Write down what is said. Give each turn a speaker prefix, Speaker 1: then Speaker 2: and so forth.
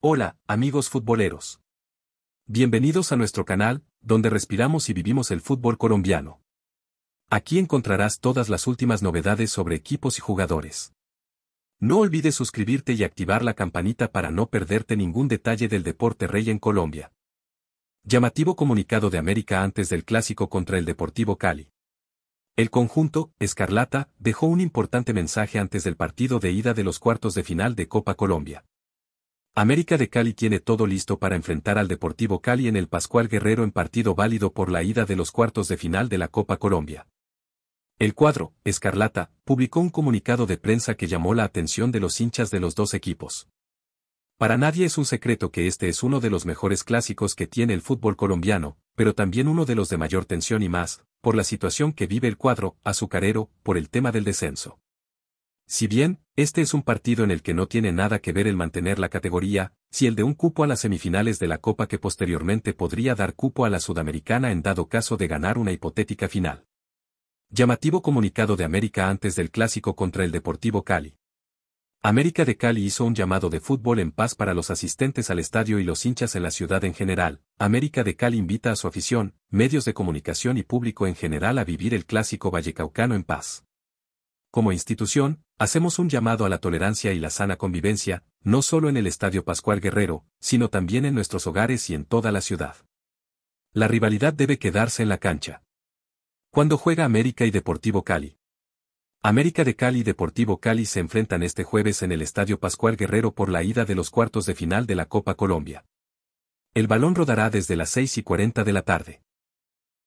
Speaker 1: Hola, amigos futboleros. Bienvenidos a nuestro canal, donde respiramos y vivimos el fútbol colombiano. Aquí encontrarás todas las últimas novedades sobre equipos y jugadores. No olvides suscribirte y activar la campanita para no perderte ningún detalle del deporte rey en Colombia. Llamativo comunicado de América antes del clásico contra el Deportivo Cali. El conjunto, Escarlata, dejó un importante mensaje antes del partido de ida de los cuartos de final de Copa Colombia. América de Cali tiene todo listo para enfrentar al Deportivo Cali en el Pascual Guerrero en partido válido por la ida de los cuartos de final de la Copa Colombia. El cuadro, Escarlata, publicó un comunicado de prensa que llamó la atención de los hinchas de los dos equipos. Para nadie es un secreto que este es uno de los mejores clásicos que tiene el fútbol colombiano, pero también uno de los de mayor tensión y más, por la situación que vive el cuadro azucarero, por el tema del descenso. Si bien, este es un partido en el que no tiene nada que ver el mantener la categoría, si el de un cupo a las semifinales de la Copa que posteriormente podría dar cupo a la Sudamericana en dado caso de ganar una hipotética final. Llamativo comunicado de América antes del clásico contra el Deportivo Cali. América de Cali hizo un llamado de fútbol en paz para los asistentes al estadio y los hinchas en la ciudad en general. América de Cali invita a su afición, medios de comunicación y público en general a vivir el clásico vallecaucano en paz. Como institución, Hacemos un llamado a la tolerancia y la sana convivencia, no solo en el Estadio Pascual Guerrero, sino también en nuestros hogares y en toda la ciudad. La rivalidad debe quedarse en la cancha. Cuando juega América y Deportivo Cali? América de Cali y Deportivo Cali se enfrentan este jueves en el Estadio Pascual Guerrero por la ida de los cuartos de final de la Copa Colombia. El balón rodará desde las 6 y 40 de la tarde.